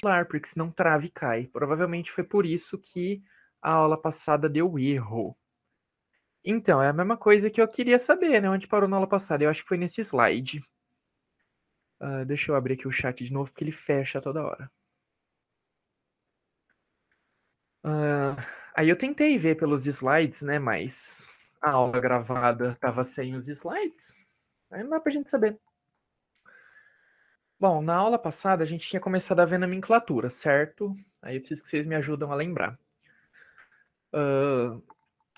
vestibular, porque senão trava e cai. Provavelmente foi por isso que a aula passada deu erro. Então, é a mesma coisa que eu queria saber, né? Onde parou na aula passada? Eu acho que foi nesse slide. Uh, deixa eu abrir aqui o chat de novo, porque ele fecha toda hora. Uh, aí eu tentei ver pelos slides, né? Mas a aula gravada estava sem os slides. Aí não dá pra gente saber. Bom, na aula passada a gente tinha começado a ver nomenclatura, certo? Aí eu preciso que vocês me ajudam a lembrar. Uh,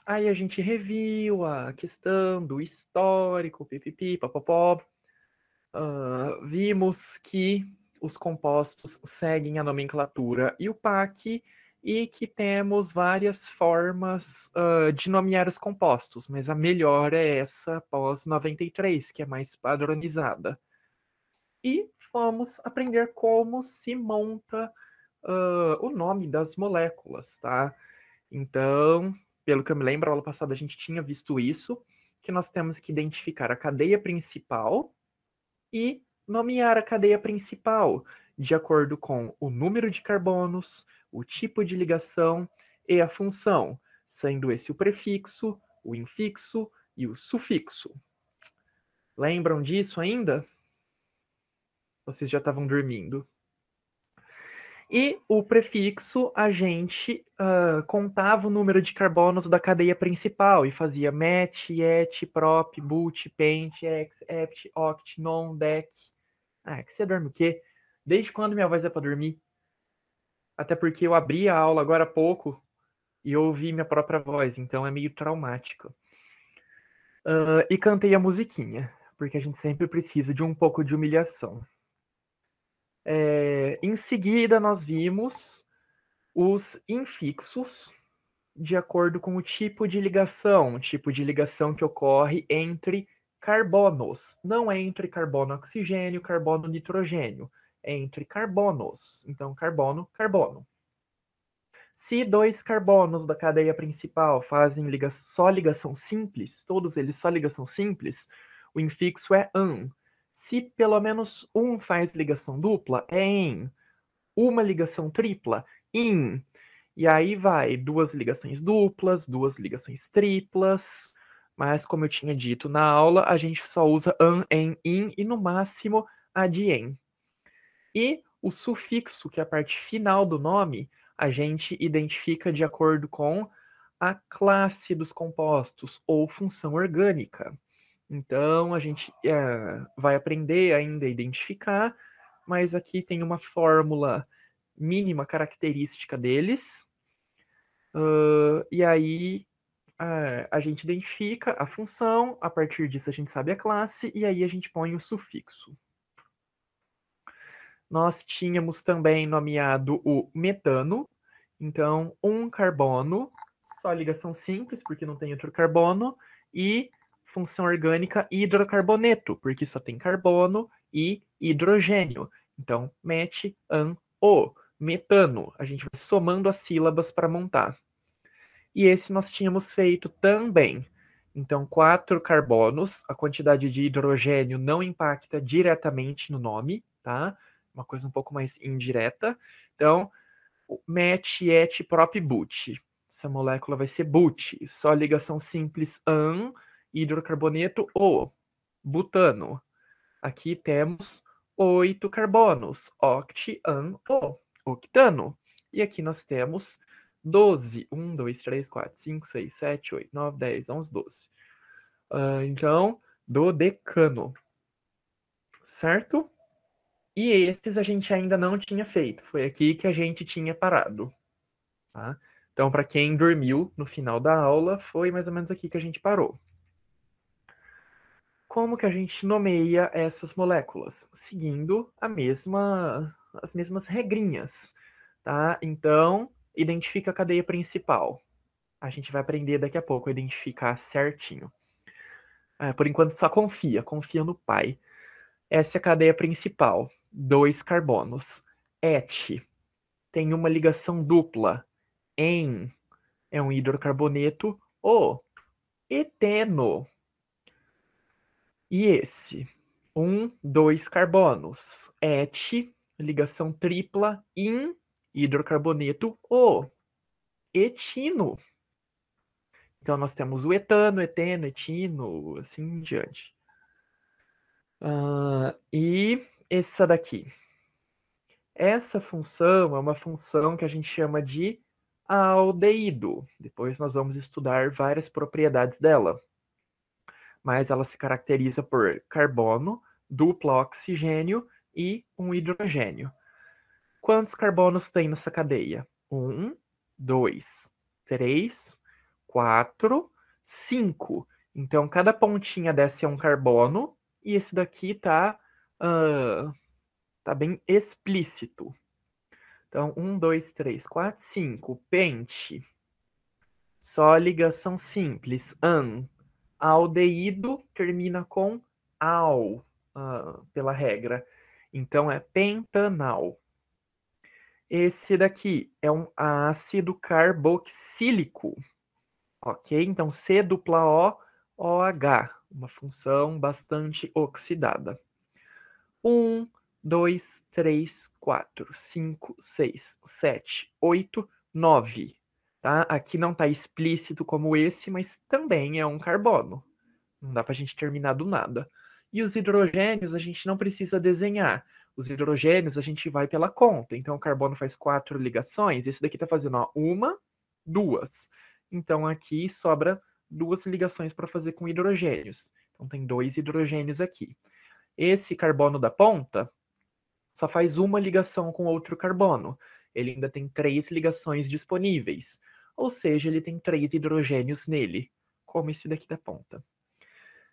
aí a gente reviu a questão do histórico, pipipi, papopó. Uh, vimos que os compostos seguem a nomenclatura e o PAC e que temos várias formas uh, de nomear os compostos, mas a melhor é essa pós-93, que é mais padronizada. E vamos aprender como se monta uh, o nome das moléculas, tá? Então, pelo que eu me lembro, a aula passada a gente tinha visto isso, que nós temos que identificar a cadeia principal e nomear a cadeia principal de acordo com o número de carbonos, o tipo de ligação e a função, sendo esse o prefixo, o infixo e o sufixo. Lembram disso ainda? Vocês já estavam dormindo. E o prefixo, a gente uh, contava o número de carbonos da cadeia principal e fazia met, et, prop, but, pent, ex, apt, oct, non, dec. Ah, é que você dorme o quê? Desde quando minha voz é para dormir? Até porque eu abri a aula agora há pouco e ouvi minha própria voz, então é meio traumático. Uh, e cantei a musiquinha, porque a gente sempre precisa de um pouco de humilhação. É, em seguida, nós vimos os infixos de acordo com o tipo de ligação, tipo de ligação que ocorre entre carbonos, não é entre carbono oxigênio, carbono nitrogênio, é entre carbonos. Então, carbono, carbono. Se dois carbonos da cadeia principal fazem liga só ligação simples, todos eles só ligação simples, o infixo é an se pelo menos um faz ligação dupla, é em. Uma ligação tripla, em E aí vai duas ligações duplas, duas ligações triplas. Mas, como eu tinha dito na aula, a gente só usa an, em in e no máximo a de em E o sufixo, que é a parte final do nome, a gente identifica de acordo com a classe dos compostos ou função orgânica. Então, a gente é, vai aprender ainda a identificar, mas aqui tem uma fórmula mínima característica deles. Uh, e aí é, a gente identifica a função, a partir disso a gente sabe a classe, e aí a gente põe o sufixo. Nós tínhamos também nomeado o metano, então um carbono, só ligação simples, porque não tem outro carbono, e função orgânica hidrocarboneto, porque só tem carbono e hidrogênio. Então, mete, an, o, metano. A gente vai somando as sílabas para montar. E esse nós tínhamos feito também. Então, quatro carbonos, a quantidade de hidrogênio não impacta diretamente no nome, tá? Uma coisa um pouco mais indireta. Então, met, et, prop, but. Essa molécula vai ser but. Só ligação simples an, hidrocarboneto ou butano. Aqui temos oito carbonos, oct, o, octano. E aqui nós temos 12, 1, 2, 3, 4, 5, 6, 7, 8, 9, 10, 11, 12. Uh, então, dodecano, certo? E esses a gente ainda não tinha feito, foi aqui que a gente tinha parado. Tá? Então, para quem dormiu no final da aula, foi mais ou menos aqui que a gente parou como que a gente nomeia essas moléculas? Seguindo a mesma, as mesmas regrinhas, tá? Então, identifica a cadeia principal. A gente vai aprender daqui a pouco a identificar certinho. É, por enquanto, só confia, confia no pai. Essa é a cadeia principal, dois carbonos. Et tem uma ligação dupla. En. é um hidrocarboneto. O eteno e esse. Um, dois carbonos. Et, ligação tripla, in, hidrocarboneto, o. Etino. Então nós temos o etano, eteno, etino, assim em diante. Uh, e essa daqui. Essa função é uma função que a gente chama de aldeído. Depois nós vamos estudar várias propriedades dela mas ela se caracteriza por carbono, duplo oxigênio e um hidrogênio. Quantos carbonos tem nessa cadeia? Um, dois, três, quatro, cinco. Então, cada pontinha desse é um carbono, e esse daqui está uh, ah, tá bem explícito. Então, um, dois, três, quatro, cinco. Pente. Só ligação simples. An, Aldeído termina com al, uh, ah, pela regra. Então é pentanal. Esse daqui é um ácido carboxílico. Ok? Então C dupla O, OH. Uma função bastante oxidada. 1, 2, 3, 4, 5, 6, 7, 8, 9. Tá? Aqui não está explícito como esse, mas também é um carbono. Não dá para a gente terminar do nada. E os hidrogênios a gente não precisa desenhar. Os hidrogênios a gente vai pela conta. Então o carbono faz quatro ligações. Esse daqui está fazendo ó, uma, duas. Então aqui sobra duas ligações para fazer com hidrogênios. Então tem dois hidrogênios aqui. Esse carbono da ponta só faz uma ligação com outro carbono. Ele ainda tem três ligações disponíveis ou seja, ele tem três hidrogênios nele, como esse daqui da ponta.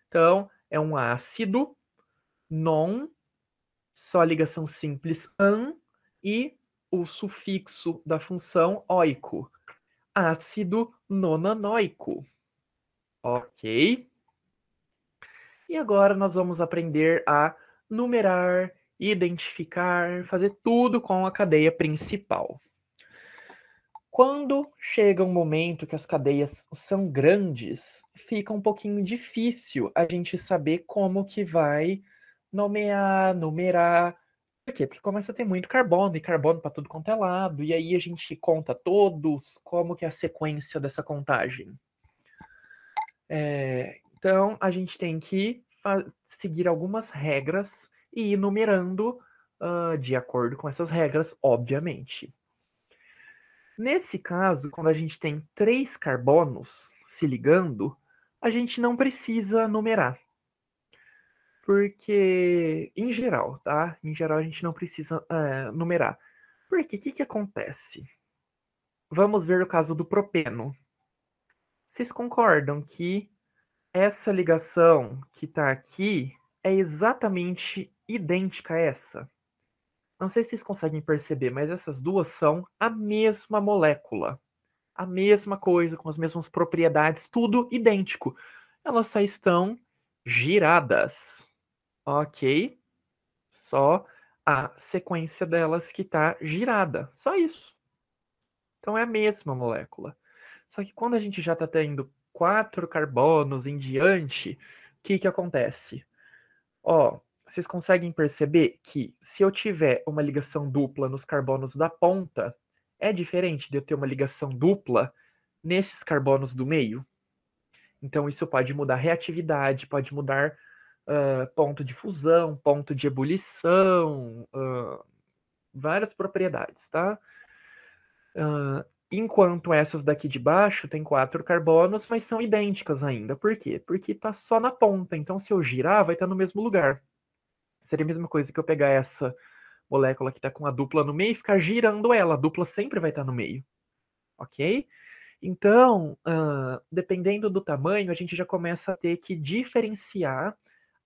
Então, é um ácido non, só ligação simples an, e o sufixo da função oico, ácido nonanoico. Ok? E agora nós vamos aprender a numerar, identificar, fazer tudo com a cadeia principal. Quando chega um momento que as cadeias são grandes, fica um pouquinho difícil a gente saber como que vai nomear, numerar. Por quê? Porque começa a ter muito carbono, e carbono para tudo quanto é lado, e aí a gente conta todos como que é a sequência dessa contagem. É, então, a gente tem que seguir algumas regras e ir numerando uh, de acordo com essas regras, obviamente. Nesse caso, quando a gente tem três carbonos se ligando, a gente não precisa numerar. Porque, em geral, tá? Em geral, a gente não precisa é, numerar. Porque o que, que acontece? Vamos ver o caso do propeno. Vocês concordam que essa ligação que está aqui é exatamente idêntica a essa? Não sei se vocês conseguem perceber, mas essas duas são a mesma molécula. A mesma coisa, com as mesmas propriedades, tudo idêntico. Elas só estão giradas. Ok? Só a sequência delas que está girada. Só isso. Então é a mesma molécula. Só que quando a gente já está tendo quatro carbonos em diante, o que, que acontece? Ó, vocês conseguem perceber que se eu tiver uma ligação dupla nos carbonos da ponta, é diferente de eu ter uma ligação dupla nesses carbonos do meio? Então, isso pode mudar reatividade, pode mudar uh, ponto de fusão, ponto de ebulição, uh, várias propriedades, tá? Uh, enquanto essas daqui de baixo tem quatro carbonos, mas são idênticas ainda. Por quê? Porque está só na ponta. Então, se eu girar, vai estar tá no mesmo lugar. Seria a mesma coisa que eu pegar essa molécula que está com a dupla no meio e ficar girando ela. A dupla sempre vai estar tá no meio. Ok? Então, uh, dependendo do tamanho, a gente já começa a ter que diferenciar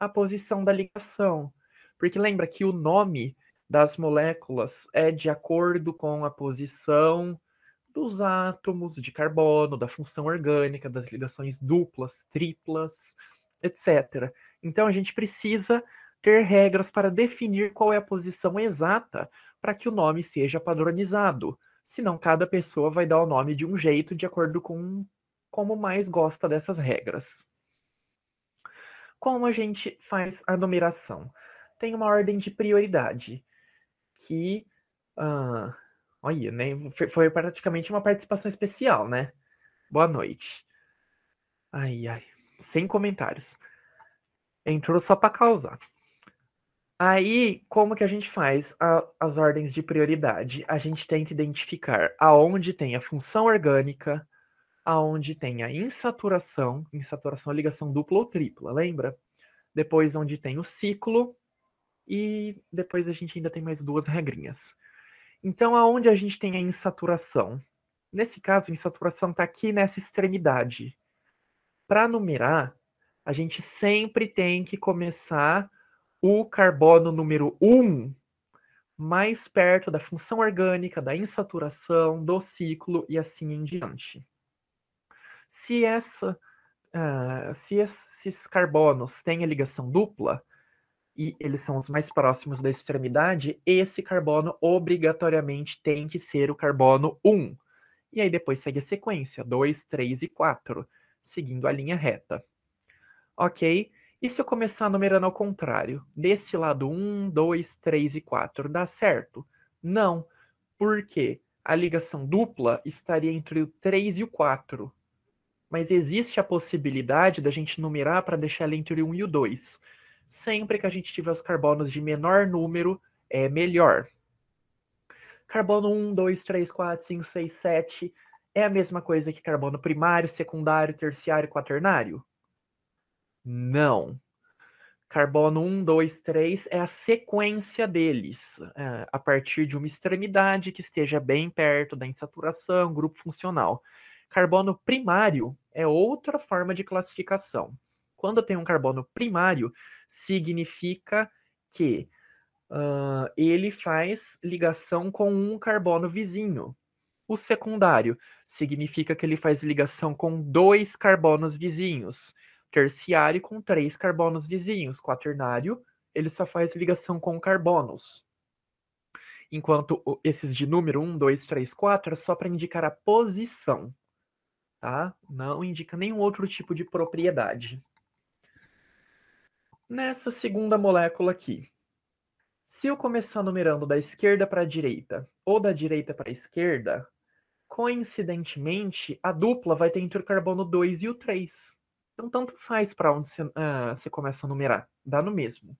a posição da ligação. Porque lembra que o nome das moléculas é de acordo com a posição dos átomos de carbono, da função orgânica, das ligações duplas, triplas, etc. Então a gente precisa ter regras para definir qual é a posição exata para que o nome seja padronizado. Senão, cada pessoa vai dar o nome de um jeito de acordo com como mais gosta dessas regras. Como a gente faz a numeração? Tem uma ordem de prioridade que. Uh, olha, né, foi praticamente uma participação especial, né? Boa noite. Ai, ai. Sem comentários. Entrou só para causar. Aí, como que a gente faz a, as ordens de prioridade? A gente tenta identificar aonde tem a função orgânica, aonde tem a insaturação, insaturação é ligação dupla ou tripla, lembra? Depois onde tem o ciclo e depois a gente ainda tem mais duas regrinhas. Então, aonde a gente tem a insaturação? Nesse caso, a insaturação está aqui nessa extremidade. Para numerar, a gente sempre tem que começar o carbono número 1 mais perto da função orgânica, da insaturação, do ciclo e assim em diante. Se, essa, uh, se esses carbonos têm a ligação dupla, e eles são os mais próximos da extremidade, esse carbono obrigatoriamente tem que ser o carbono 1. E aí depois segue a sequência: 2, 3 e 4, seguindo a linha reta. Ok? E se eu começar numerando ao contrário? Desse lado 1, 2, 3 e 4, dá certo? Não, porque a ligação dupla estaria entre o 3 e o 4. Mas existe a possibilidade da gente numerar para deixar ela entre o 1 e o 2. Sempre que a gente tiver os carbonos de menor número, é melhor. Carbono 1, 2, 3, 4, 5, 6, 7 é a mesma coisa que carbono primário, secundário, terciário, e quaternário? Não. Carbono 1, 2, 3 é a sequência deles, é, a partir de uma extremidade que esteja bem perto da insaturação, grupo funcional. Carbono primário é outra forma de classificação. Quando tem um carbono primário, significa que uh, ele faz ligação com um carbono vizinho. O secundário significa que ele faz ligação com dois carbonos vizinhos terciário com três carbonos vizinhos. Quaternário, ele só faz ligação com carbonos. Enquanto esses de número 1, 2, 3, 4 é só para indicar a posição. Tá? Não indica nenhum outro tipo de propriedade. Nessa segunda molécula aqui, se eu começar numerando da esquerda para a direita ou da direita para a esquerda, coincidentemente, a dupla vai ter entre o carbono 2 e o 3. Então, tanto faz para onde você, uh, ah, você começa a numerar, dá no mesmo,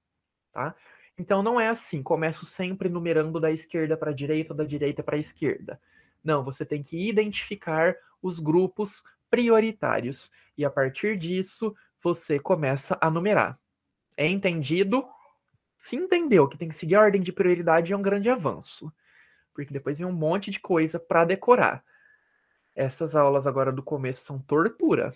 tá? Então, não é assim, começo sempre numerando da esquerda para a direita ou da direita para a esquerda. Não, você tem que identificar os grupos prioritários e a partir disso você começa a numerar. É entendido? Se entendeu que tem que seguir a ordem de prioridade é um grande avanço, porque depois vem um monte de coisa para decorar. Essas aulas agora do começo são tortura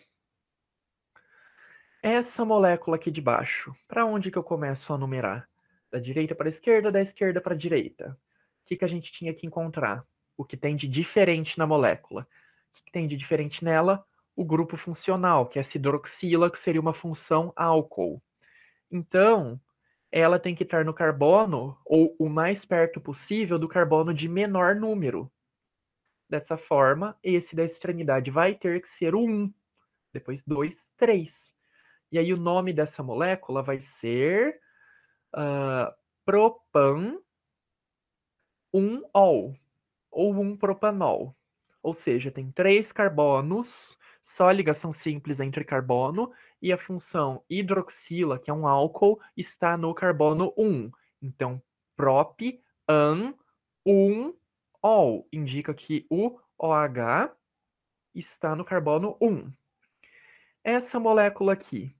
essa molécula aqui de baixo, para onde que eu começo a numerar? Da direita para a esquerda, da esquerda para a direita. O que, que a gente tinha que encontrar? O que tem de diferente na molécula? O que, que tem de diferente nela? O grupo funcional, que é essa hidroxila, que seria uma função álcool. Então, ela tem que estar no carbono, ou o mais perto possível do carbono de menor número. Dessa forma, esse da extremidade vai ter que ser o 1, depois 2, 3. E aí o nome dessa molécula vai ser uh, propan 1-ol ou 1-propanol. Ou seja, tem três carbonos, só a ligação simples entre carbono e a função hidroxila, que é um álcool, está no carbono 1. Então, prop an 1 ol indica que o OH está no carbono 1. Essa molécula aqui,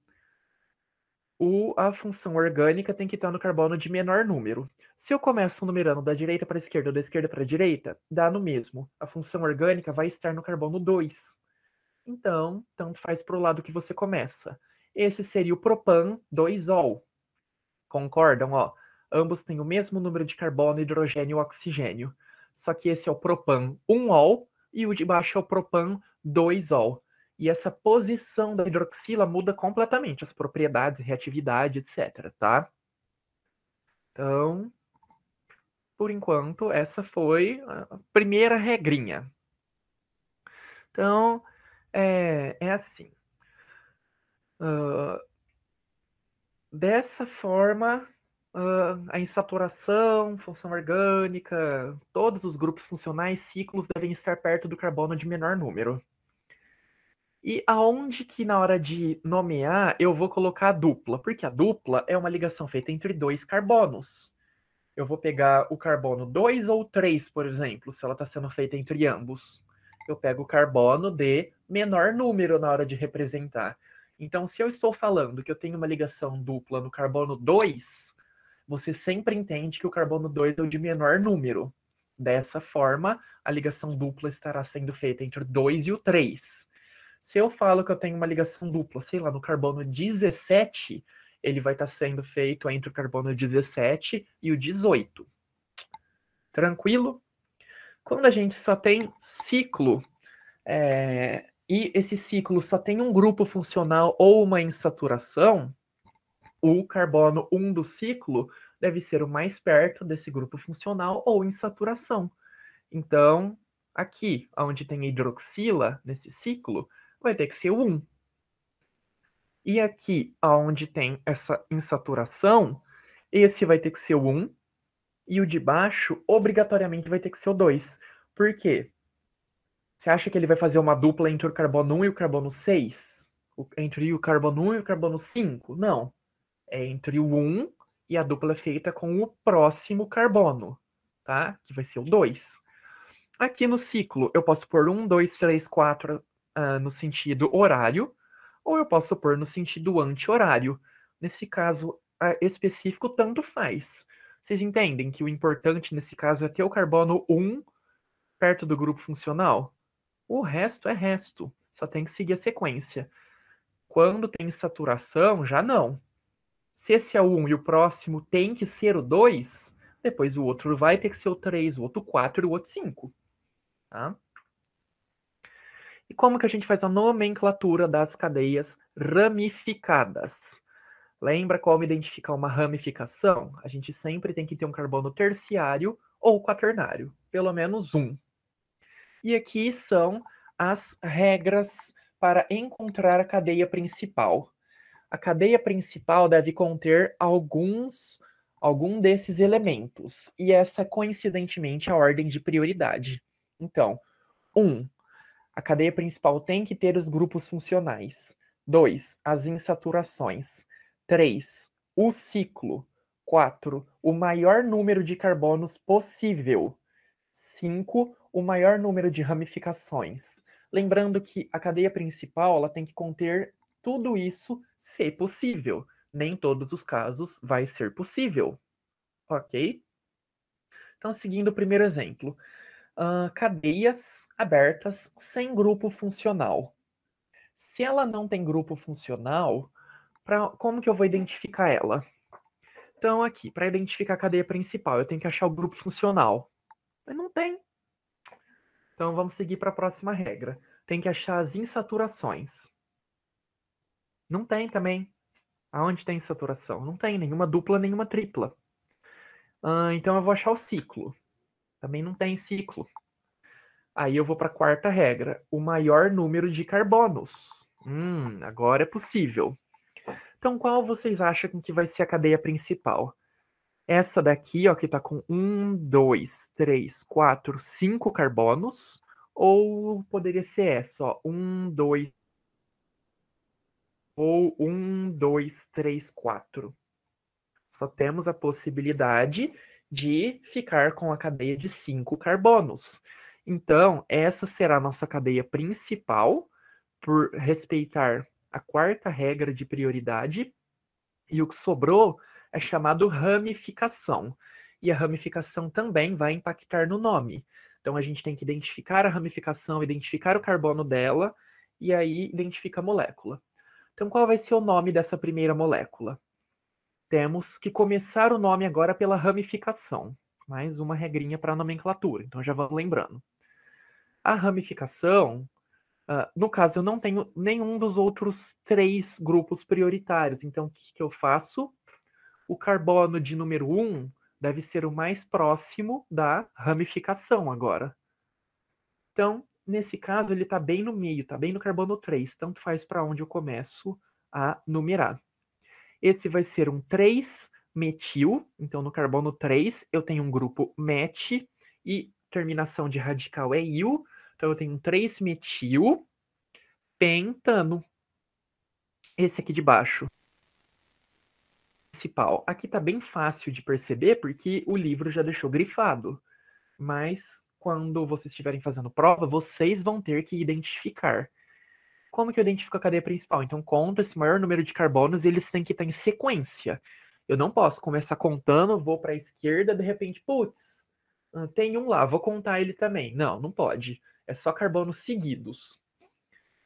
o, a função orgânica tem que estar no carbono de menor número. Se eu começo numerando da direita para a esquerda ou da esquerda para a direita, dá no mesmo. A função orgânica vai estar no carbono 2. Então, tanto faz para o lado que você começa. Esse seria o propan 2-ol. Concordam? Ó, ambos têm o mesmo número de carbono, hidrogênio e oxigênio. Só que esse é o propan 1-ol e o de baixo é o propan 2-ol. E essa posição da hidroxila muda completamente as propriedades, reatividade, etc, tá? Então, por enquanto, essa foi a primeira regrinha. Então, é, é assim. Uh, dessa forma, uh, a insaturação, função orgânica, todos os grupos funcionais, ciclos devem estar perto do carbono de menor número. E aonde que na hora de nomear eu vou colocar a dupla? Porque a dupla é uma ligação feita entre dois carbonos. Eu vou pegar o carbono 2 ou 3, por exemplo, se ela está sendo feita entre ambos. Eu pego o carbono de menor número na hora de representar. Então, se eu estou falando que eu tenho uma ligação dupla no carbono 2, você sempre entende que o carbono 2 é o de menor número. Dessa forma, a ligação dupla estará sendo feita entre o 2 e o 3 se eu falo que eu tenho uma ligação dupla, sei lá, no carbono 17, ele vai estar tá sendo feito entre o carbono 17 e o 18. Tranquilo? Quando a gente só tem ciclo, é, e esse ciclo só tem um grupo funcional ou uma insaturação, o carbono 1 do ciclo deve ser o mais perto desse grupo funcional ou insaturação. Então, aqui, onde tem hidroxila nesse ciclo, vai ter que ser o 1. E aqui, aonde tem essa insaturação, esse vai ter que ser o 1 e o de baixo obrigatoriamente vai ter que ser o 2. Por quê? Você acha que ele vai fazer uma dupla entre o carbono 1 e o carbono 6? Entre o carbono 1 e o carbono 5? Não. É entre o 1 e a dupla é feita com o próximo carbono, tá? Que vai ser o 2. Aqui no ciclo, eu posso pôr 1, 2, 3, 4, uh, no sentido horário, ou eu posso pôr no sentido anti-horário. Nesse caso uh, específico, tanto faz. Vocês entendem que o importante nesse caso é ter o carbono 1 perto do grupo funcional? O resto é resto, só tem que seguir a sequência. Quando tem saturação, já não. Se esse é o 1 e o próximo tem que ser o 2, depois o outro vai ter que ser o 3, o outro 4 e o outro 5. Tá? E como que a gente faz a nomenclatura das cadeias ramificadas? Lembra como identificar uma ramificação? A gente sempre tem que ter um carbono terciário ou quaternário, pelo menos um. E aqui são as regras para encontrar a cadeia principal. A cadeia principal deve conter alguns algum desses elementos, e essa coincidentemente é a ordem de prioridade. Então, um, a cadeia principal tem que ter os grupos funcionais. 2. As insaturações. 3. O ciclo. 4. O maior número de carbonos possível. 5. O maior número de ramificações. Lembrando que a cadeia principal ela tem que conter tudo isso se possível. Nem todos os casos vai ser possível. Ok? Então, seguindo o primeiro exemplo, uh, cadeias abertas sem grupo funcional. Se ela não tem grupo funcional, pra, como que eu vou identificar ela? Então, aqui, para identificar a cadeia principal, eu tenho que achar o grupo funcional. Mas não tem. Então, vamos seguir para a próxima regra. Tem que achar as insaturações. Não tem também. Aonde tem insaturação Não tem nenhuma dupla, nenhuma tripla. então, eu vou achar o ciclo. Também não tem ciclo. Aí eu vou para a quarta regra: o maior número de carbonos. Hum, agora é possível. Então, qual vocês acham que vai ser a cadeia principal? Essa daqui, ó, que tá com um, dois, três, quatro, cinco carbonos. Ou poderia ser essa, ó, um, dois. Ou um, dois, três, quatro. Só temos a possibilidade de ficar com a cadeia de cinco carbonos. Então, essa será a nossa cadeia principal, por respeitar a quarta regra de prioridade, e o que sobrou é chamado ramificação. E a ramificação também vai impactar no nome. Então, a gente tem que identificar a ramificação, identificar o carbono dela, e aí identifica a molécula. Então, qual vai ser o nome dessa primeira molécula? Temos que começar o nome agora pela ramificação. Mais uma regrinha para a nomenclatura, então já vamos lembrando. A ramificação, uh, no caso, eu não tenho nenhum dos outros três grupos prioritários. Então, o que, que eu faço? O carbono de número 1 um deve ser o mais próximo da ramificação agora. Então, nesse caso, ele está bem no meio, está bem no carbono 3, tanto faz para onde eu começo a numerar. Esse vai ser um 3-metil, então no carbono 3 eu tenho um grupo met e terminação de radical é il, então eu tenho um 3-metil pentano. Esse aqui de baixo. Principal. Aqui está bem fácil de perceber porque o livro já deixou grifado. Mas quando vocês estiverem fazendo prova, vocês vão ter que identificar. Como que eu identifico a cadeia principal? Então, conta esse maior número de carbonos e eles têm que estar em sequência. Eu não posso começar contando, vou para a esquerda, de repente, putz, ah, tem um lá, vou contar ele também. Não, não pode. É só carbonos seguidos.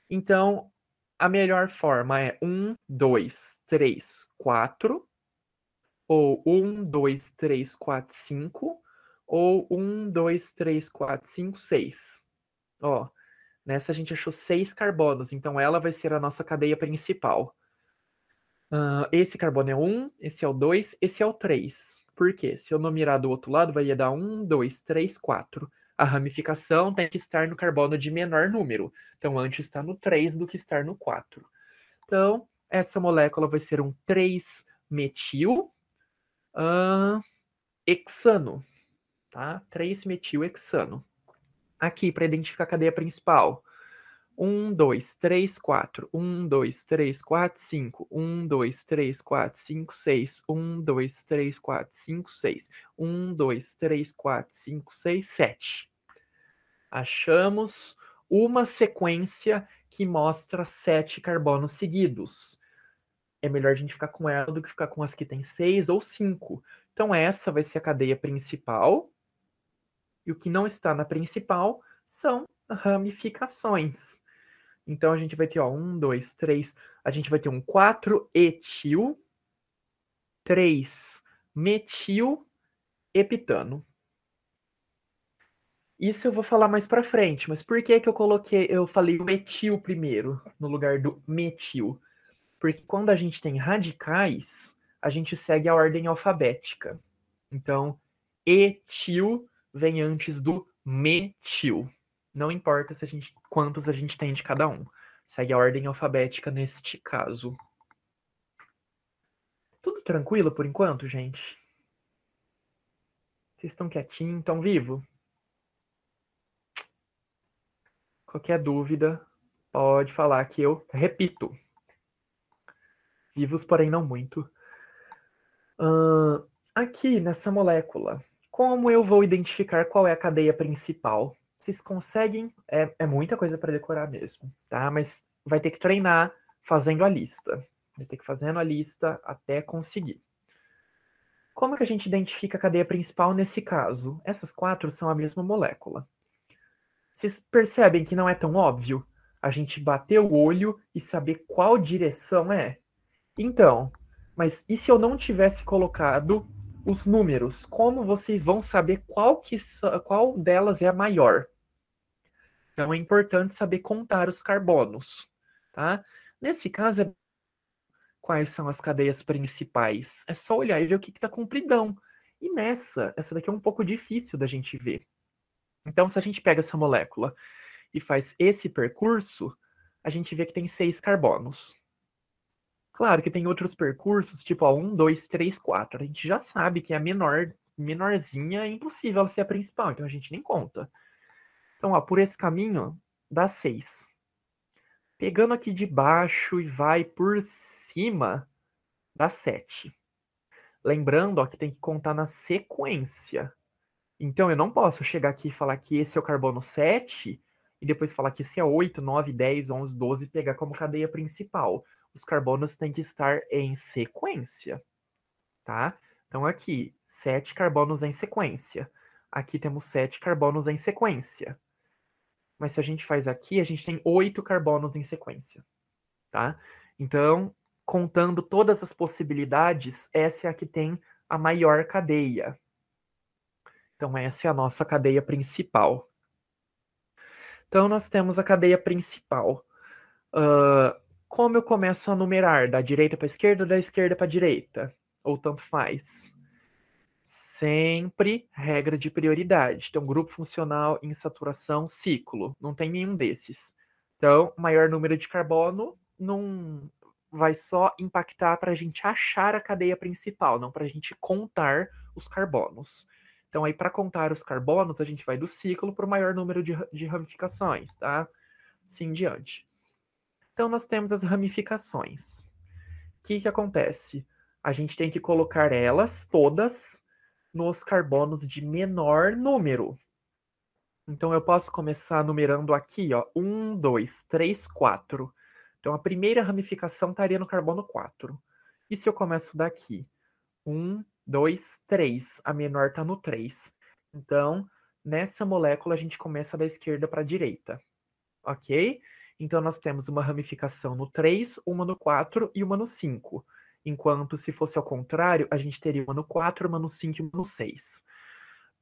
Então, a melhor forma é 1, 2, 3, 4, ou 1, 2, 3, 4, 5, ou 1, 2, 3, 4, 5, 6. Ó, Nessa a gente achou seis carbonos, então ela vai ser a nossa cadeia principal. Uh, esse carbono é um, esse é o dois, esse é o três. Por quê? Se eu não mirar do outro lado, vai dar um, dois, três, quatro. A ramificação tem que estar no carbono de menor número. Então, antes está no 3 do que estar no 4. Então, essa molécula vai ser um 3-metil uh, hexano. Tá? 3-metil hexano aqui para identificar a cadeia principal. 1, 2, 3, 4. 1, 2, 3, 4, 5. 1, 2, 3, 4, 5, 6. 1, 2, 3, 4, 5, 6. 1, 2, 3, 4, 5, 6, 7. Achamos uma sequência que mostra sete carbonos seguidos. É melhor a gente ficar com ela do que ficar com as que tem seis ou cinco. Então, essa vai ser a cadeia principal e o que não está na principal são ramificações. Então a gente vai ter, ó, um, dois, três. A gente vai ter um 4-etil, 3 metil epitano. Isso eu vou falar mais para frente, mas por que que eu coloquei, eu falei o etil primeiro no lugar do metil? Porque quando a gente tem radicais, a gente segue a ordem alfabética. Então, etil vem antes do metil. Não importa se a gente, quantos a gente tem de cada um. Segue a ordem alfabética neste caso. Tudo tranquilo por enquanto, gente? Vocês estão quietinhos, estão vivo? Qualquer dúvida, pode falar que eu repito. Vivos, porém não muito. Uh, aqui nessa molécula, como eu vou identificar qual é a cadeia principal? Vocês conseguem, é, é muita coisa para decorar mesmo, tá? Mas vai ter que treinar fazendo a lista. Vai ter que fazendo a lista até conseguir. Como que a gente identifica a cadeia principal nesse caso? Essas quatro são a mesma molécula. Vocês percebem que não é tão óbvio a gente bater o olho e saber qual direção é? Então, mas e se eu não tivesse colocado os números, como vocês vão saber qual, que, qual delas é a maior. Então é importante saber contar os carbonos, tá? Nesse caso, é... quais são as cadeias principais? É só olhar e ver o que está compridão. E nessa, essa daqui é um pouco difícil da gente ver. Então, se a gente pega essa molécula e faz esse percurso, a gente vê que tem seis carbonos. Claro que tem outros percursos, tipo a 1, 2, 3, 4. A gente já sabe que a menor, menorzinha é impossível ela ser a principal, então a gente nem conta. Então, ó, por esse caminho, dá 6. Pegando aqui de baixo e vai por cima, dá 7. Lembrando ó, que tem que contar na sequência. Então, eu não posso chegar aqui e falar que esse é o carbono 7 e depois falar que esse é 8, 9, 10, 11, 12 e pegar como cadeia principal os carbonos têm que estar em sequência, tá? Então aqui, sete carbonos em sequência. Aqui temos sete carbonos em sequência. Mas se a gente faz aqui, a gente tem oito carbonos em sequência, tá? Então, contando todas as possibilidades, essa é a que tem a maior cadeia. Então, essa é a nossa cadeia principal. Então, nós temos a cadeia principal. Uh, como eu começo a numerar? Da direita para esquerda ou da esquerda para direita? Ou tanto faz? Sempre regra de prioridade. Então, grupo funcional, em saturação, ciclo. Não tem nenhum desses. Então, maior número de carbono não vai só impactar para a gente achar a cadeia principal, não para a gente contar os carbonos. Então, aí, para contar os carbonos, a gente vai do ciclo para o maior número de, de ramificações, tá? Assim em diante. Então, nós temos as ramificações. O que, que acontece? A gente tem que colocar elas todas nos carbonos de menor número. Então, eu posso começar numerando aqui, ó. 1, 2, 3, 4. Então, a primeira ramificação estaria no carbono 4. E se eu começo daqui? 1, 2, 3. A menor está no 3. Então, nessa molécula, a gente começa da esquerda para a direita. Ok? Então, nós temos uma ramificação no 3, uma no 4 e uma no 5. Enquanto, se fosse ao contrário, a gente teria uma no 4, uma no 5 e uma no 6.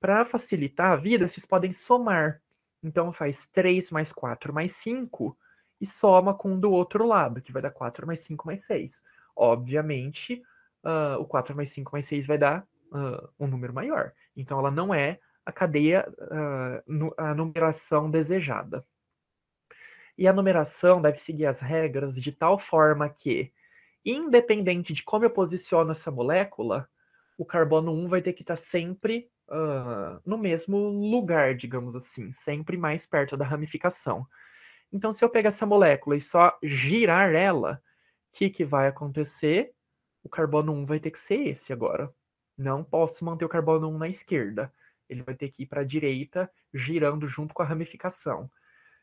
Para facilitar a vida, vocês podem somar. Então, faz 3 mais 4 mais 5 e soma com um do outro lado, que vai dar 4 mais 5 mais 6. Obviamente, uh, o 4 mais 5 mais 6 vai dar uh, um número maior. Então, ela não é a cadeia, uh, a numeração desejada. E a numeração deve seguir as regras de tal forma que, independente de como eu posiciono essa molécula, o carbono 1 vai ter que estar tá sempre uh, no mesmo lugar, digamos assim, sempre mais perto da ramificação. Então, se eu pegar essa molécula e só girar ela, o que, que vai acontecer? O carbono 1 vai ter que ser esse agora. Não posso manter o carbono 1 na esquerda. Ele vai ter que ir para a direita, girando junto com a ramificação.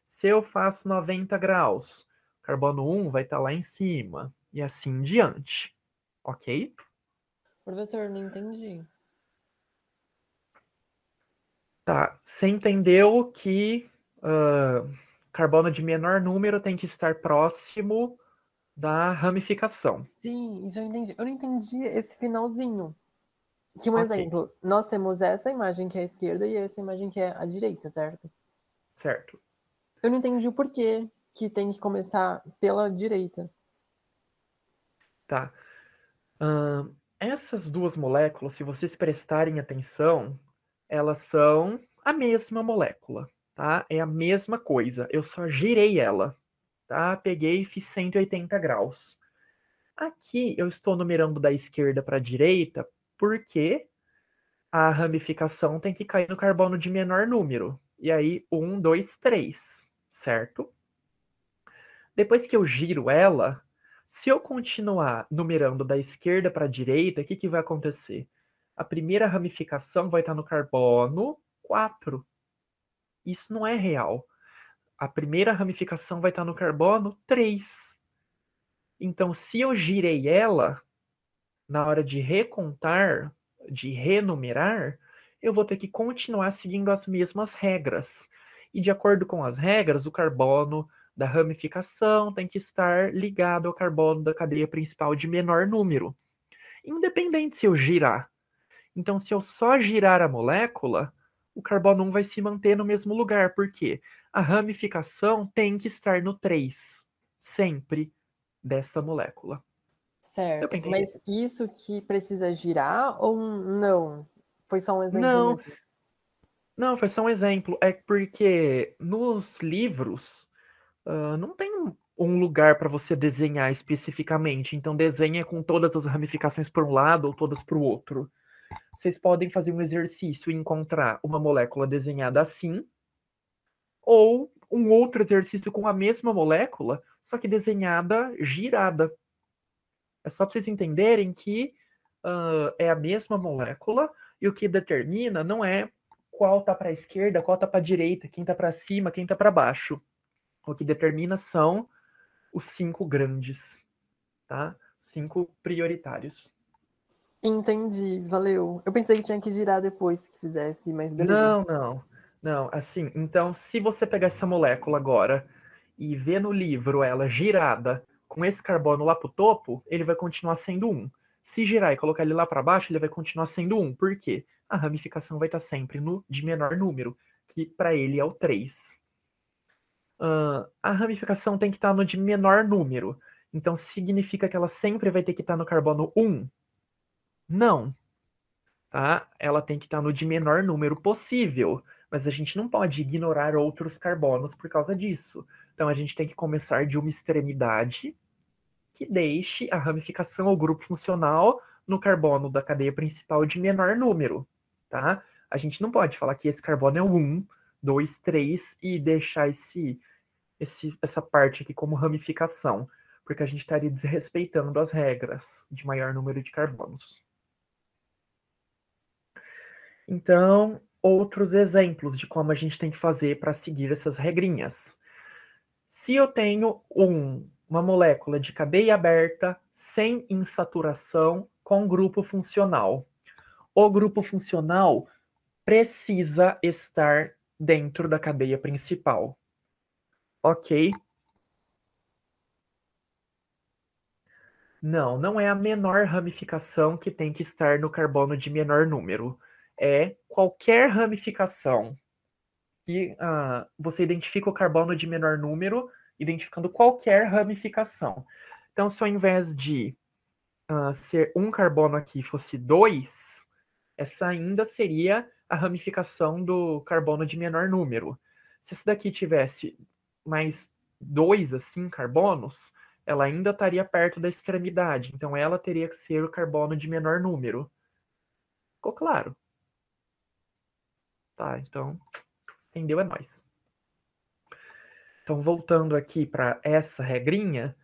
Se eu faço 90 graus, carbono 1 vai estar tá lá em cima, e assim em diante. Ok? Professor, não entendi. Tá. Você entendeu que uh, carbono de menor número tem que estar próximo da ramificação. Sim, já entendi. Eu não entendi esse finalzinho. Que um okay. exemplo, nós temos essa imagem que é a esquerda e essa imagem que é a direita, certo? Certo. Eu não entendi o porquê que tem que começar pela direita. Tá. essas duas moléculas, se vocês prestarem atenção, elas são a mesma molécula, tá? É a mesma coisa. Eu só girei ela, tá? Peguei e fiz 180 graus. Aqui eu estou numerando da esquerda para a direita porque a ramificação tem que cair no carbono de menor número. E aí, um, dois, três certo? Depois que eu giro ela, se eu continuar numerando da esquerda para a direita, o que, que vai acontecer? A primeira ramificação vai estar no carbono 4. Isso não é real. A primeira ramificação vai estar no carbono 3. Então, se eu girei ela, na hora de recontar, de renumerar, eu vou ter que continuar seguindo as mesmas regras e de acordo com as regras, o carbono da ramificação tem que estar ligado ao carbono da cadeia principal de menor número, independente se eu girar. Então, se eu só girar a molécula, o carbono 1 vai se manter no mesmo lugar, porque a ramificação tem que estar no 3, sempre, dessa molécula. Certo, mas isso que precisa girar ou não? Foi só um exemplo? Não, não, foi só um exemplo. É porque nos livros uh, não tem um lugar para você desenhar especificamente. Então desenha com todas as ramificações para um lado ou todas para o outro. Vocês podem fazer um exercício e encontrar uma molécula desenhada assim, ou um outro exercício com a mesma molécula, só que desenhada girada. É só para vocês entenderem que uh, é a mesma molécula e o que determina não é qual tá para a esquerda, qual tá para a direita, quem tá para cima, quem tá para baixo. O que determina são os cinco grandes, tá? Cinco prioritários. Entendi, valeu. Eu pensei que tinha que girar depois que fizesse, mas beleza. Não, não. Não, assim, então se você pegar essa molécula agora e ver no livro ela girada com esse carbono lá pro topo, ele vai continuar sendo um. Se girar e colocar ele lá para baixo, ele vai continuar sendo um. Por quê? a ramificação vai estar sempre no de menor número, que para ele é o 3. Uh, a ramificação tem que estar no de menor número. Então significa que ela sempre vai ter que estar no carbono 1? Não. Tá? Ela tem que estar no de menor número possível. Mas a gente não pode ignorar outros carbonos por causa disso. Então a gente tem que começar de uma extremidade que deixe a ramificação ou grupo funcional no carbono da cadeia principal de menor número tá? A gente não pode falar que esse carbono é o 1, 2, 3 e deixar esse, esse, essa parte aqui como ramificação, porque a gente estaria desrespeitando as regras de maior número de carbonos. Então, outros exemplos de como a gente tem que fazer para seguir essas regrinhas. Se eu tenho um, uma molécula de cadeia aberta, sem insaturação, com grupo funcional, o grupo funcional precisa estar dentro da cadeia principal. Ok? Não, não é a menor ramificação que tem que estar no carbono de menor número. É qualquer ramificação que uh, você identifica o carbono de menor número, identificando qualquer ramificação. Então, se ao invés de uh, ser um carbono aqui fosse dois, essa ainda seria a ramificação do carbono de menor número. Se essa daqui tivesse mais dois assim carbonos, ela ainda estaria perto da extremidade, então ela teria que ser o carbono de menor número. Ficou claro? Tá, então entendeu é nós. Então voltando aqui para essa regrinha,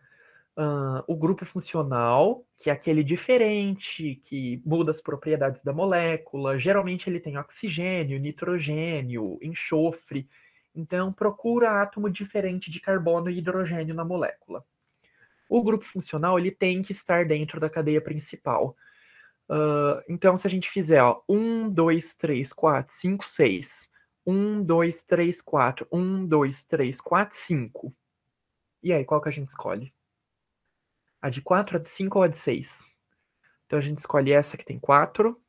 uh, o grupo funcional, que é aquele diferente, que muda as propriedades da molécula. Geralmente ele tem oxigênio, nitrogênio, enxofre. Então, procura átomo diferente de carbono e hidrogênio na molécula. O grupo funcional ele tem que estar dentro da cadeia principal. Uh, então, se a gente fizer ó, 1, 2, 3, 4, 5, 6, 1, 2, 3, 4, 1, 2, 3, 4, 5. E aí, qual que a gente escolhe? a de 4, a de 5 ou a de 6. Então a gente escolhe essa que tem 4,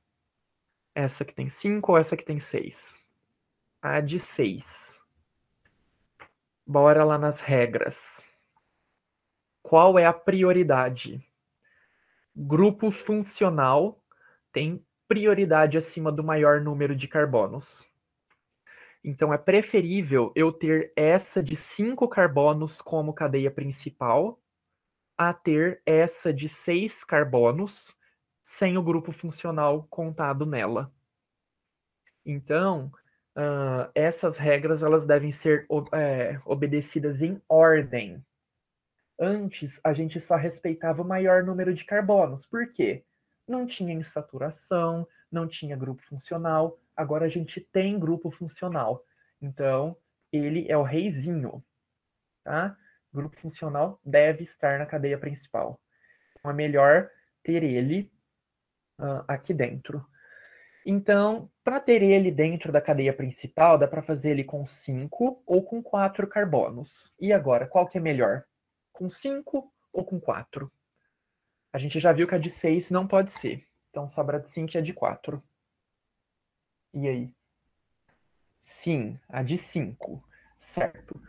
essa que tem 5 ou essa que tem 6. A de 6. Bora lá nas regras. Qual é a prioridade? Grupo funcional tem prioridade acima do maior número de carbonos. Então é preferível eu ter essa de 5 carbonos como cadeia principal a ter essa de seis carbonos sem o grupo funcional contado nela. Então, uh, essas regras elas devem ser é, obedecidas em ordem. Antes, a gente só respeitava o maior número de carbonos. Por quê? Não tinha insaturação, não tinha grupo funcional. Agora a gente tem grupo funcional. Então, ele é o reizinho. Tá? grupo funcional deve estar na cadeia principal. Então, é melhor ter ele uh, aqui dentro. Então, para ter ele dentro da cadeia principal, dá para fazer ele com 5 ou com 4 carbonos. E agora, qual que é melhor? Com 5 ou com 4? A gente já viu que a de 6 não pode ser. Então, sobra de 5 e a de 4. E aí? Sim, a de 5, certo.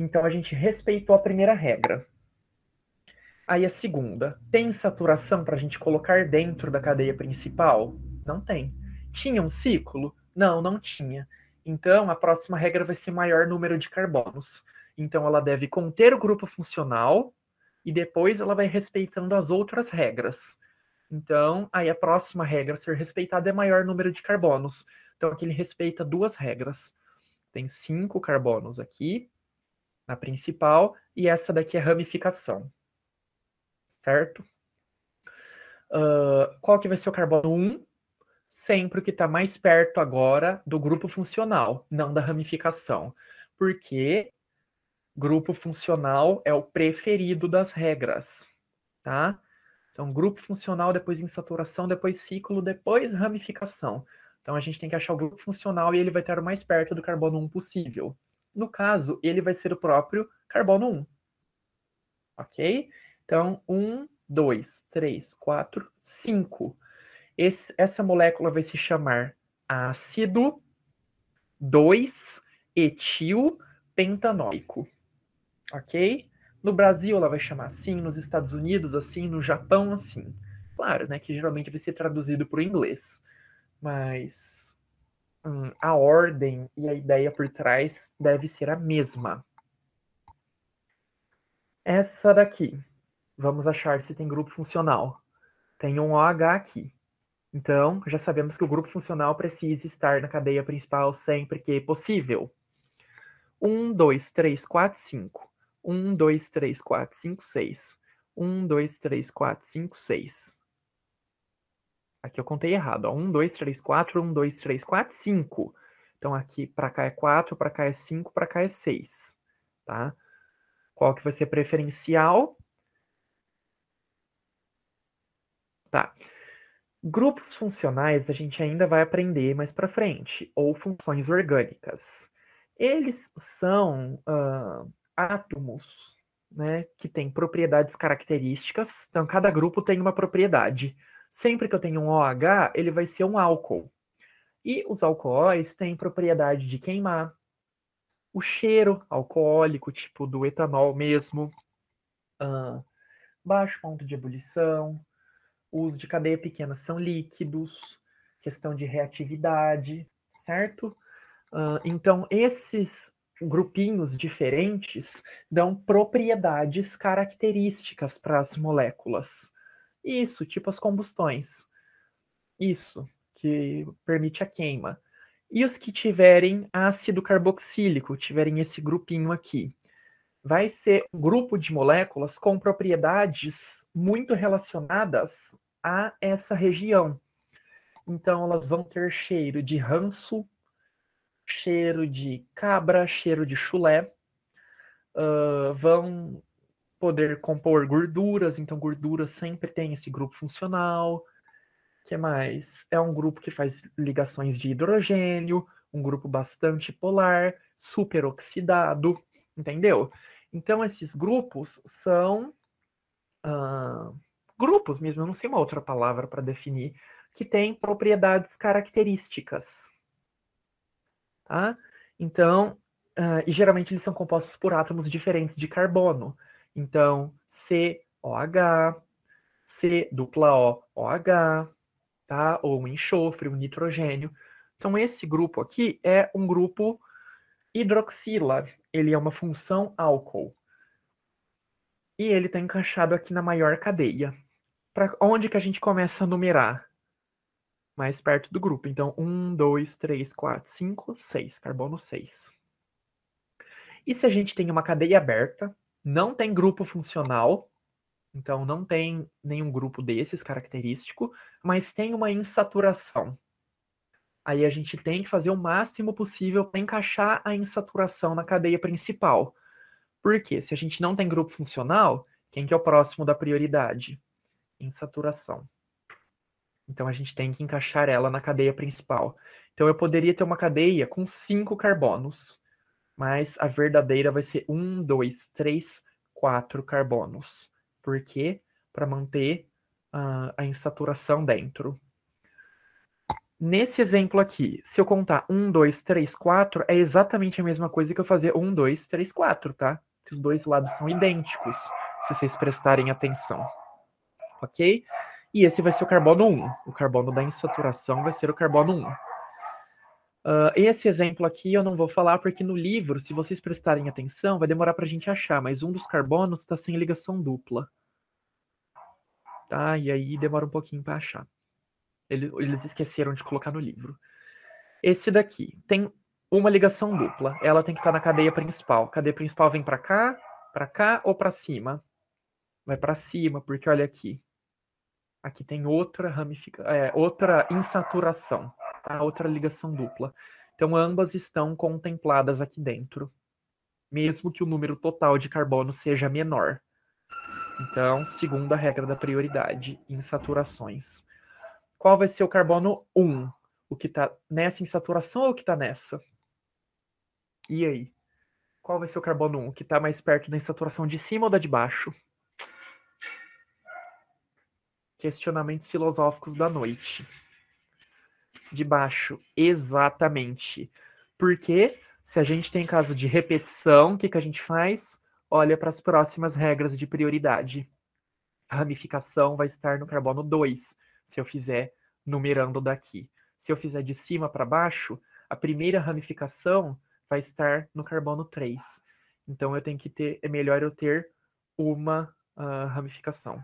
Então a gente respeitou a primeira regra. Aí a segunda, tem saturação para a gente colocar dentro da cadeia principal? Não tem. Tinha um ciclo? Não, não tinha. Então a próxima regra vai ser maior número de carbonos. Então ela deve conter o grupo funcional e depois ela vai respeitando as outras regras. Então, aí a próxima regra a ser respeitada é maior número de carbonos. Então, aqui ele respeita duas regras. Tem cinco carbonos aqui, a principal, e essa daqui é ramificação. Certo? Uh, qual que vai ser o carbono 1? Sempre o que está mais perto agora do grupo funcional, não da ramificação. Porque grupo funcional é o preferido das regras, tá? Então, grupo funcional, depois insaturação, depois ciclo, depois ramificação. Então, a gente tem que achar o grupo funcional e ele vai estar o mais perto do carbono 1 possível no caso, ele vai ser o próprio carbono 1. Ok? Então, 1, 2, 3, 4, 5. essa molécula vai se chamar ácido 2-etilpentanoico. Ok? No Brasil ela vai chamar assim, nos Estados Unidos assim, no Japão assim. Claro, né, que geralmente vai ser traduzido para o inglês. Mas hum, a ordem e a ideia por trás deve ser a mesma. Essa daqui, vamos achar se tem grupo funcional. Tem um OH aqui. Então, já sabemos que o grupo funcional precisa estar na cadeia principal sempre que possível. 1, 2, 3, 4, 5. 1, 2, 3, 4, 5, 6. 1, 2, 3, 4, 5, 6. Aqui eu contei errado. Ó. 1, 2, 3, 4, 1, 2, 3, 4, 5. Então aqui para cá é 4, para cá é 5, para cá é 6. Tá? Qual que vai ser preferencial? Tá. Grupos funcionais a gente ainda vai aprender mais para frente, ou funções orgânicas. Eles são uh, átomos né, que têm propriedades características, então cada grupo tem uma propriedade. Sempre que eu tenho um OH, ele vai ser um álcool. E os alcoóis têm propriedade de queimar. O cheiro alcoólico, tipo do etanol mesmo. Uh, baixo ponto de ebulição. Uso de cadeia pequena são líquidos. Questão de reatividade, certo? Uh, então, esses grupinhos diferentes dão propriedades características para as moléculas. Isso, tipo as combustões. Isso, que permite a queima. E os que tiverem ácido carboxílico, tiverem esse grupinho aqui, vai ser um grupo de moléculas com propriedades muito relacionadas a essa região. Então, elas vão ter cheiro de ranço, cheiro de cabra, cheiro de chulé, uh, vão poder compor gorduras, então gordura sempre tem esse grupo funcional. que mais? É um grupo que faz ligações de hidrogênio, um grupo bastante polar, superoxidado, entendeu? Então esses grupos são uh, grupos mesmo, eu não sei uma outra palavra para definir, que tem propriedades características. Tá? Então, uh, e geralmente eles são compostos por átomos diferentes de carbono. Então, C, OH, C, dupla O, OH, tá? Ou um enxofre, um nitrogênio. Então, esse grupo aqui é um grupo hidroxila. Ele é uma função álcool. E ele está encaixado aqui na maior cadeia. Para onde que a gente começa a numerar? Mais perto do grupo. Então, 1, 2, 3, 4, 5, 6. Carbono 6. E se a gente tem uma cadeia aberta, não tem grupo funcional, então não tem nenhum grupo desses característico, mas tem uma insaturação. Aí a gente tem que fazer o máximo possível para encaixar a insaturação na cadeia principal. Porque se a gente não tem grupo funcional, quem que é o próximo da prioridade? Insaturação. Então a gente tem que encaixar ela na cadeia principal. Então eu poderia ter uma cadeia com cinco carbonos mas a verdadeira vai ser um, dois, três, quatro carbonos. Por quê? Para manter uh, a insaturação dentro. Nesse exemplo aqui, se eu contar 1, 2, 3, 4, é exatamente a mesma coisa que eu fazer 1, 2, 3, 4, tá? Que os dois lados são idênticos, se vocês prestarem atenção. Ok? E esse vai ser o carbono 1. O carbono da insaturação vai ser o carbono 1. Uh, esse exemplo aqui eu não vou falar porque no livro, se vocês prestarem atenção, vai demorar para a gente achar, mas um dos carbonos está sem ligação dupla. Tá? E aí demora um pouquinho para achar. Eles esqueceram de colocar no livro. Esse daqui tem uma ligação dupla. Ela tem que estar tá na cadeia principal. Cadeia principal vem para cá, para cá ou para cima? Vai para cima, porque olha aqui. Aqui tem outra ramificação, é, outra insaturação a outra ligação dupla. Então, ambas estão contempladas aqui dentro, mesmo que o número total de carbono seja menor. Então, segundo a regra da prioridade, insaturações. Qual vai ser o carbono 1? O que está nessa insaturação ou o que está nessa? E aí? Qual vai ser o carbono 1? O que está mais perto da insaturação de cima ou da de baixo? Questionamentos filosóficos da noite de baixo. Exatamente. Porque se a gente tem caso de repetição, o que, que a gente faz? Olha para as próximas regras de prioridade. A ramificação vai estar no carbono 2, se eu fizer numerando daqui. Se eu fizer de cima para baixo, a primeira ramificação vai estar no carbono 3. Então eu tenho que ter, é melhor eu ter uma uh, ramificação.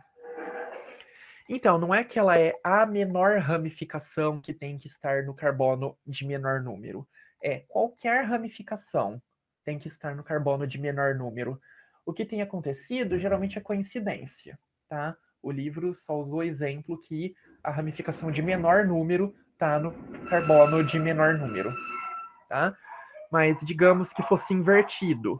Então, não é que ela é a menor ramificação que tem que estar no carbono de menor número. É qualquer ramificação tem que estar no carbono de menor número. O que tem acontecido uhum. geralmente é coincidência, tá? O livro só usou exemplo que a ramificação de menor número está no carbono de menor número, tá? Mas digamos que fosse invertido,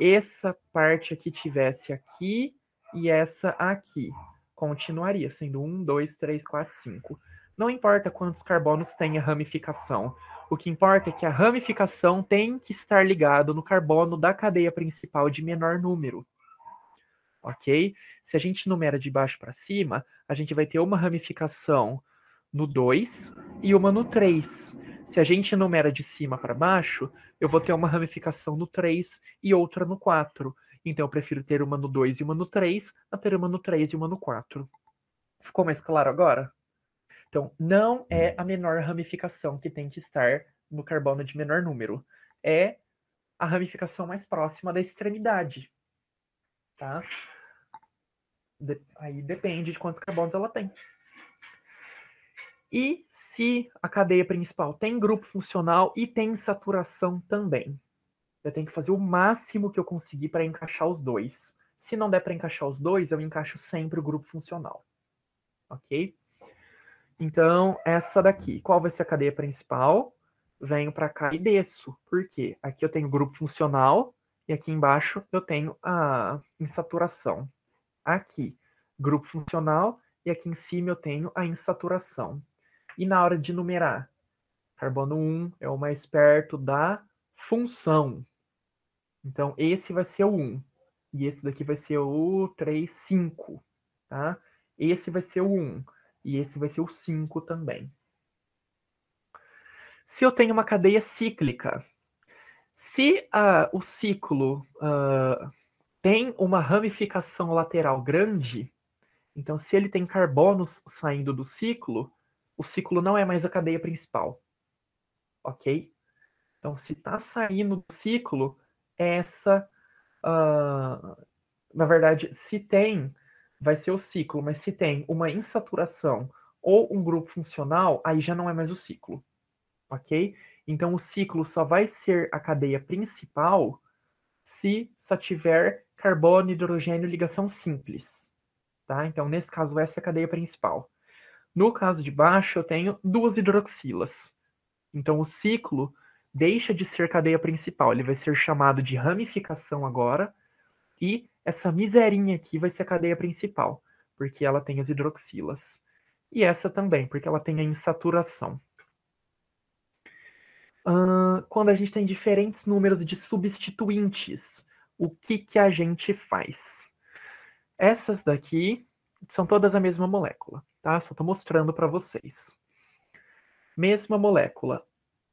essa parte aqui tivesse aqui e essa aqui continuaria sendo 1, 2, 3, 4, 5. Não importa quantos carbonos tem a ramificação. O que importa é que a ramificação tem que estar ligada no carbono da cadeia principal de menor número. Ok? Se a gente numera de baixo para cima, a gente vai ter uma ramificação no 2 e uma no 3. Se a gente numera de cima para baixo, eu vou ter uma ramificação no 3 e outra no 4. Então eu prefiro ter uma no 2 e uma no 3 a ter uma no 3 e uma no 4. Ficou mais claro agora? Então, não é hum. a menor ramificação que tem que estar no carbono de menor número. É a ramificação mais próxima da extremidade. Tá? De aí depende de quantos carbonos ela tem. E se a cadeia principal tem grupo funcional e tem saturação também. Eu tenho que fazer o máximo que eu conseguir para encaixar os dois. Se não der para encaixar os dois, eu encaixo sempre o grupo funcional. Ok? Então, essa daqui. Qual vai ser a cadeia principal? Venho para cá e desço. Por quê? Aqui eu tenho o grupo funcional e aqui embaixo eu tenho a insaturação. Aqui, grupo funcional e aqui em cima eu tenho a insaturação. E na hora de numerar, carbono 1 é o mais perto da função. Então, esse vai ser o 1. E esse daqui vai ser o 3, 5. Tá? Esse vai ser o 1. E esse vai ser o 5 também. Se eu tenho uma cadeia cíclica, se uh, o ciclo uh, tem uma ramificação lateral grande, então se ele tem carbonos saindo do ciclo, o ciclo não é mais a cadeia principal. Ok? Então, se está saindo do ciclo, essa. Uh, na verdade, se tem, vai ser o ciclo, mas se tem uma insaturação ou um grupo funcional, aí já não é mais o ciclo, ok? Então, o ciclo só vai ser a cadeia principal se só tiver carbono, hidrogênio, ligação simples, tá? Então, nesse caso, essa é a cadeia principal. No caso de baixo, eu tenho duas hidroxilas. Então, o ciclo deixa de ser cadeia principal, ele vai ser chamado de ramificação agora, e essa miserinha aqui vai ser a cadeia principal, porque ela tem as hidroxilas. E essa também, porque ela tem a insaturação. Uh, quando a gente tem diferentes números de substituintes, o que, que a gente faz? Essas daqui são todas a mesma molécula, tá? Só estou mostrando para vocês. Mesma molécula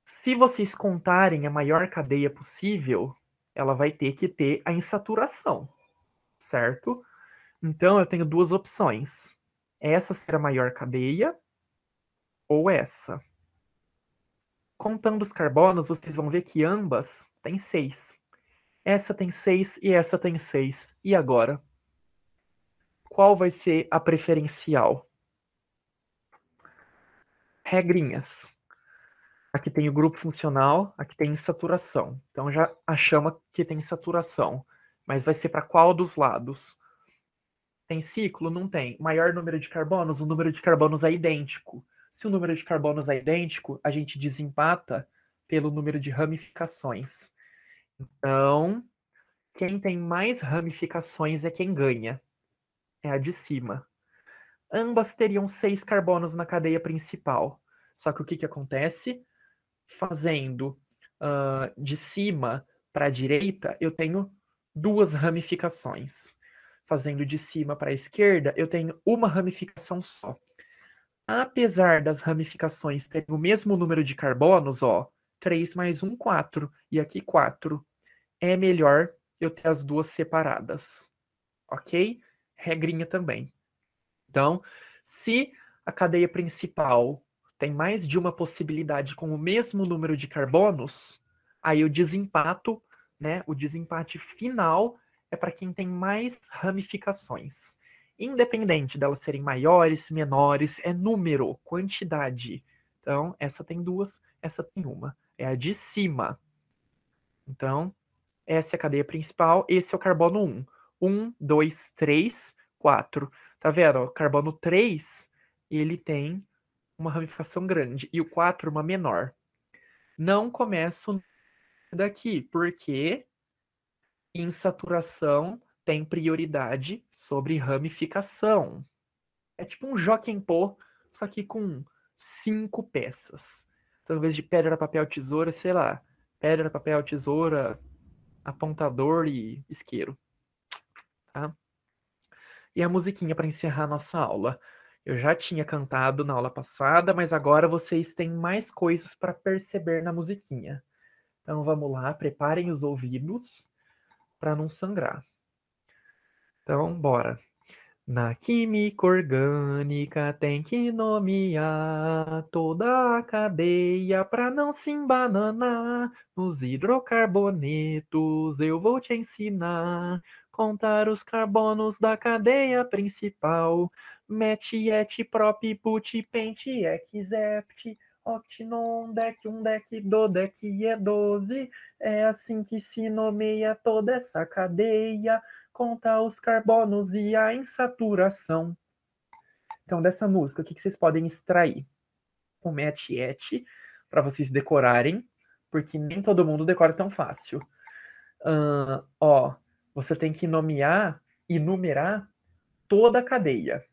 se vocês contarem a maior cadeia possível, ela vai ter que ter a insaturação, certo? Então eu tenho duas opções. Essa ser a maior cadeia ou essa. Contando os carbonos, vocês vão ver que ambas têm seis. Essa tem seis e essa tem seis. E agora? Qual vai ser a preferencial? Regrinhas. Aqui tem o grupo funcional, aqui tem insaturação. Então já achamos que tem saturação, mas vai ser para qual dos lados? Tem ciclo? Não tem. Maior número de carbonos? O número de carbonos é idêntico. Se o número de carbonos é idêntico, a gente desempata pelo número de ramificações. Então, quem tem mais ramificações é quem ganha. É a de cima. Ambas teriam seis carbonos na cadeia principal. Só que o que, que acontece? fazendo uh, de cima para a direita, eu tenho duas ramificações. Fazendo de cima para a esquerda, eu tenho uma ramificação só. Apesar das ramificações terem o mesmo número de carbonos, ó, 3 mais 1, 4, e aqui 4, é melhor eu ter as duas separadas. Ok? Regrinha também. Então, se a cadeia principal tem mais de uma possibilidade com o mesmo número de carbonos, aí o desempato, né, o desempate final é para quem tem mais ramificações. Independente delas serem maiores, menores, é número, quantidade. Então, essa tem duas, essa tem uma. É a de cima. Então, essa é a cadeia principal, esse é o carbono 1. 1, 2, 3, 4. Tá vendo? O carbono 3, ele tem uma ramificação grande e o 4 uma menor. Não começo daqui, porque insaturação tem prioridade sobre ramificação. É tipo um Jokenpô, só que com cinco peças. Então, em vez de pedra, papel, tesoura, sei lá, pedra, papel, tesoura, apontador e isqueiro. Tá? E a musiquinha para encerrar a nossa aula. Eu já tinha cantado na aula passada, mas agora vocês têm mais coisas para perceber na musiquinha. Então vamos lá, preparem os ouvidos para não sangrar. Então, bora. Na química orgânica tem que nomear toda a cadeia para não se embananar. Nos hidrocarbonetos eu vou te ensinar contar os carbonos da cadeia principal. Met, et, prop, put, pent, ex, ept, octinon, dec, um deck, do, dec, e doze. É assim que se nomeia toda essa cadeia, conta os carbonos e a insaturação. Então, dessa música, o que, vocês podem extrair? O met, et, para vocês decorarem, porque nem todo mundo decora tão fácil. Uh, ó, você tem que nomear e numerar toda a cadeia.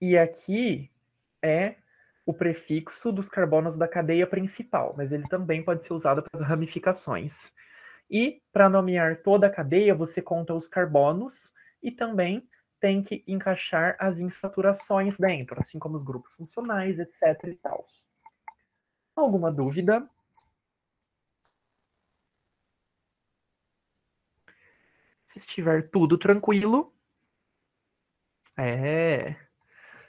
E aqui é o prefixo dos carbonos da cadeia principal, mas ele também pode ser usado para as ramificações. E para nomear toda a cadeia, você conta os carbonos e também tem que encaixar as insaturações dentro, assim como os grupos funcionais, etc. e tal. Alguma dúvida? Se estiver tudo tranquilo. É.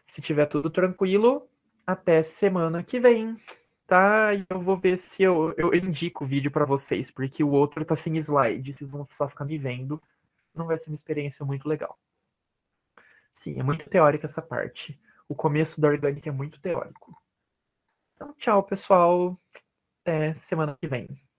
Se tiver tudo tranquilo, até semana que vem, tá? eu vou ver se eu, eu indico o vídeo para vocês, porque o outro tá sem slide, vocês vão só ficar me vendo. Não vai ser uma experiência muito legal. Sim, é muito teórica essa parte. O começo da orgânica é muito teórico. Então, tchau, pessoal. Até semana que vem.